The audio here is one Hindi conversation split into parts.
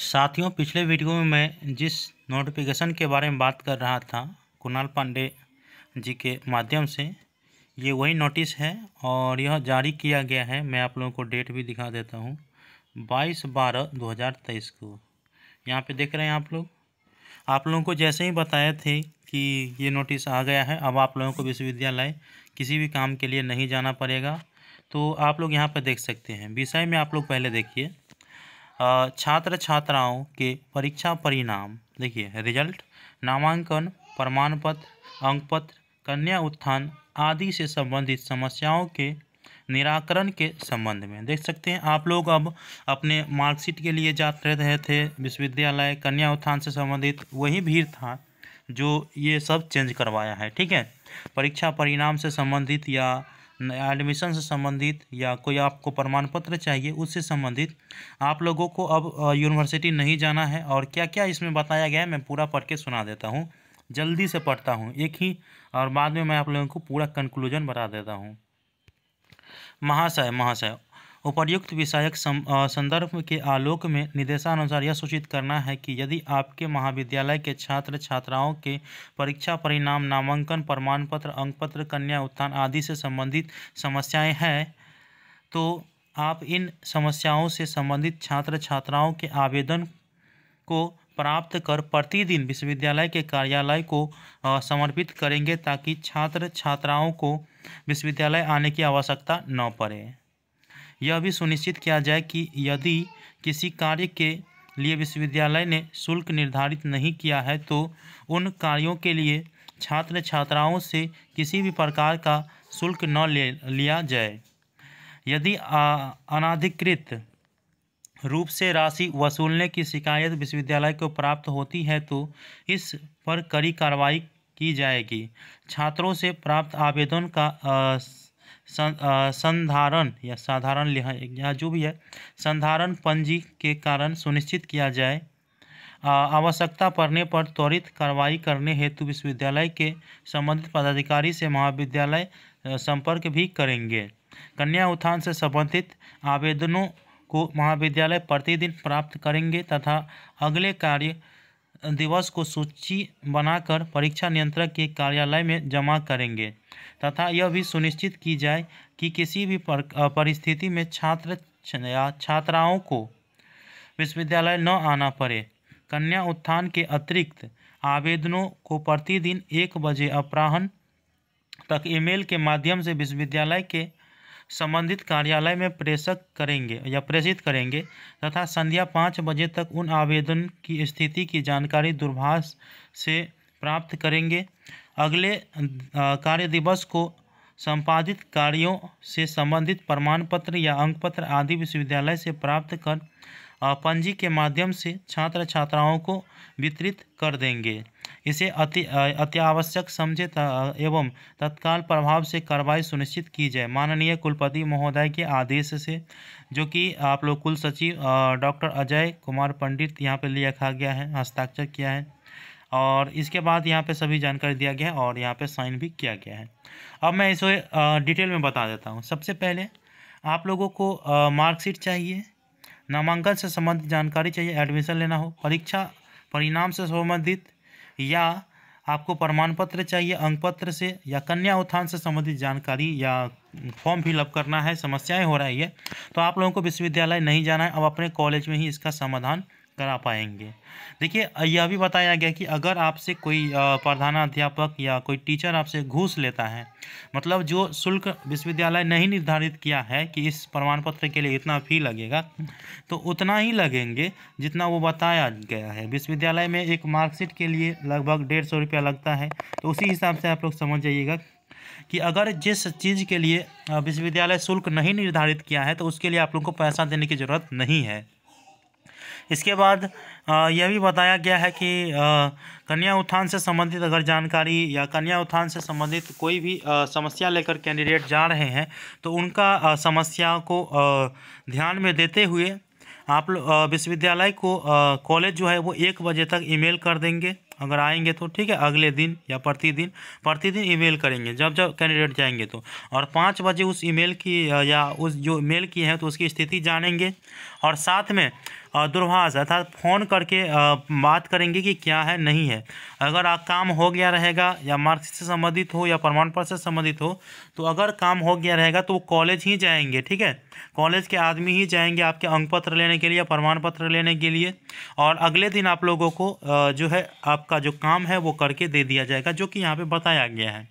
साथियों पिछले वीडियो में मैं जिस नोटिफिकेशन के बारे में बात कर रहा था कुणाल पांडे जी के माध्यम से ये वही नोटिस है और यह जारी किया गया है मैं आप लोगों को डेट भी दिखा देता हूँ बाईस बारह दो हज़ार तेईस को यहाँ पे देख रहे हैं आप लोग आप लोगों को जैसे ही बताए थे कि ये नोटिस आ गया है अब आप लोगों को विश्वविद्यालय किसी भी काम के लिए नहीं जाना पड़ेगा तो आप लोग यहाँ पर देख सकते हैं विषय में आप लोग पहले देखिए छात्र छात्राओं के परीक्षा परिणाम देखिए रिजल्ट नामांकन प्रमाण पत्र अंक पत्र कन्या उत्थान आदि से संबंधित समस्याओं के निराकरण के संबंध में देख सकते हैं आप लोग अब अपने मार्कशीट के लिए जा रहे थे विश्वविद्यालय कन्या उत्थान से संबंधित वही भीड़ था जो ये सब चेंज करवाया है ठीक है परीक्षा परिणाम से संबंधित या एडमिशन से संबंधित या कोई आपको प्रमाण पत्र चाहिए उससे संबंधित आप लोगों को अब यूनिवर्सिटी नहीं जाना है और क्या क्या इसमें बताया गया है मैं पूरा पढ़ के सुना देता हूँ जल्दी से पढ़ता हूँ एक ही और बाद में मैं आप लोगों को पूरा कंक्लूजन बता देता हूँ महाशय महाशय उपर्युक्त विषयक संदर्भ के आलोक में निर्देशानुसार यह सूचित करना है कि यदि आपके महाविद्यालय के छात्र छात्राओं के परीक्षा परिणाम नामांकन प्रमाण पत्र अंकपत्र कन्या उत्थान आदि से संबंधित समस्याएं हैं तो आप इन समस्याओं से संबंधित छात्र छात्राओं के आवेदन को प्राप्त कर प्रतिदिन विश्वविद्यालय के कार्यालय को समर्पित करेंगे ताकि छात्र छात्राओं को विश्वविद्यालय आने की आवश्यकता न पड़े यह भी सुनिश्चित किया जाए कि यदि किसी कार्य के लिए विश्वविद्यालय ने शुल्क निर्धारित नहीं किया है तो उन कार्यों के लिए छात्र छात्राओं से किसी भी प्रकार का शुल्क न ले लिया जाए यदि अनाधिकृत रूप से राशि वसूलने की शिकायत विश्वविद्यालय को प्राप्त होती है तो इस पर कड़ी कार्रवाई की जाएगी छात्रों से प्राप्त आवेदन का आ, संधारण या साधारण या जो भी है संधारण पंजी के कारण सुनिश्चित किया जाए आवश्यकता पड़ने पर त्वरित कार्रवाई करने हेतु विश्वविद्यालय के संबंधित पदाधिकारी से महाविद्यालय संपर्क भी करेंगे कन्या उत्थान से संबंधित आवेदनों को महाविद्यालय प्रतिदिन प्राप्त करेंगे तथा अगले कार्य दिवस को सूची बनाकर परीक्षा नियंत्रक के कार्यालय में जमा करेंगे तथा यह भी सुनिश्चित की जाए कि किसी भी परिस्थिति में छात्र या छात्राओं को विश्वविद्यालय न आना पड़े कन्या उत्थान के अतिरिक्त आवेदनों को प्रतिदिन एक बजे अपराहन तक ईमेल के माध्यम से विश्वविद्यालय के संबंधित कार्यालय में प्रेषक करेंगे या प्रेषित करेंगे तथा संध्या पाँच बजे तक उन आवेदन की स्थिति की जानकारी दूरभाष से प्राप्त करेंगे अगले कार्य दिवस को संपादित कार्यों से संबंधित प्रमाण पत्र या अंक पत्र आदि विश्वविद्यालय से प्राप्त कर पंजी के माध्यम से छात्र छात्राओं को वितरित कर देंगे इसे अति अत्यावश्यक समझे एवं तत्काल प्रभाव से कार्रवाई सुनिश्चित की जाए माननीय कुलपति महोदय के आदेश से जो कि आप लोग कुल सचिव डॉक्टर अजय कुमार पंडित यहाँ पर लिखा गया है हस्ताक्षर किया है और इसके बाद यहाँ पे सभी जानकारी दिया गया है और यहाँ पे साइन भी किया गया है अब मैं इसे डिटेल में बता देता हूँ सबसे पहले आप लोगों को मार्कशीट चाहिए नामांकन से संबंधित जानकारी चाहिए एडमिशन लेना हो परीक्षा परिणाम से संबंधित या आपको प्रमाण पत्र चाहिए अंक पत्र से या कन्या उत्थान से संबंधित जानकारी या फॉर्म फिलअप करना है समस्याएं हो रही है तो आप लोगों को विश्वविद्यालय नहीं जाना है अब अपने कॉलेज में ही इसका समाधान करा पाएंगे देखिए यह भी बताया गया कि अगर आपसे कोई प्रधानाध्यापक या कोई टीचर आपसे घूस लेता है मतलब जो शुल्क विश्वविद्यालय नहीं निर्धारित किया है कि इस प्रमाण पत्र के लिए इतना फ़ी लगेगा तो उतना ही लगेंगे जितना वो बताया गया है विश्वविद्यालय में एक मार्कशीट के लिए लगभग डेढ़ सौ रुपया लगता है तो उसी हिसाब से आप लोग समझ जाइएगा कि अगर जिस चीज़ के लिए विश्वविद्यालय शुल्क नहीं निर्धारित किया है तो उसके लिए आप लोग को पैसा देने की ज़रूरत नहीं है इसके बाद यह भी बताया गया है कि कन्या उत्थान से संबंधित अगर जानकारी या कन्या उत्थान से संबंधित कोई भी समस्या लेकर कैंडिडेट जा रहे हैं तो उनका समस्या को ध्यान में देते हुए आप विश्वविद्यालय को कॉलेज जो है वो एक बजे तक ईमेल कर देंगे अगर आएंगे तो ठीक है अगले दिन या प्रतिदिन प्रतिदिन ईमेल करेंगे जब जब कैंडिडेट जाएंगे तो और पाँच बजे उस ईमेल की या उस जो मेल की है तो उसकी स्थिति जानेंगे और साथ में दुर्भाष अर्थात फ़ोन करके बात करेंगे कि क्या है नहीं है अगर आप काम हो गया रहेगा या मार्क्स से संबंधित हो या प्रमाण पत्र से संबंधित हो तो अगर काम हो गया रहेगा तो वो कॉलेज ही जाएंगे ठीक है कॉलेज के आदमी ही जाएंगे आपके अंक पत्र लेने के लिए प्रमाण पत्र लेने के लिए और अगले दिन आप लोगों को जो है आपका जो काम है वो करके दे दिया जाएगा जो कि यहाँ पर बताया गया है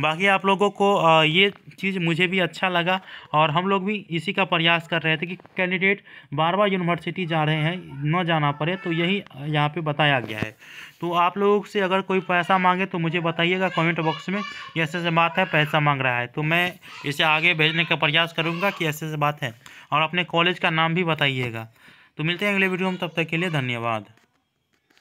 बाकी आप लोगों को ये चीज़ मुझे भी अच्छा लगा और हम लोग भी इसी का प्रयास कर रहे थे कि कैंडिडेट बार बार यूनिवर्सिटी जा जा रहे हैं न जाना पड़े तो यही यहाँ पे बताया गया है तो आप लोगों से अगर कोई पैसा मांगे तो मुझे बताइएगा कमेंट बॉक्स में कि ऐसे ऐसे बात है पैसा मांग रहा है तो मैं इसे आगे भेजने का प्रयास करूँगा कि ऐसे ऐसे बात है और अपने कॉलेज का नाम भी बताइएगा तो मिलते हैं अगले वीडियो में तब तक के लिए धन्यवाद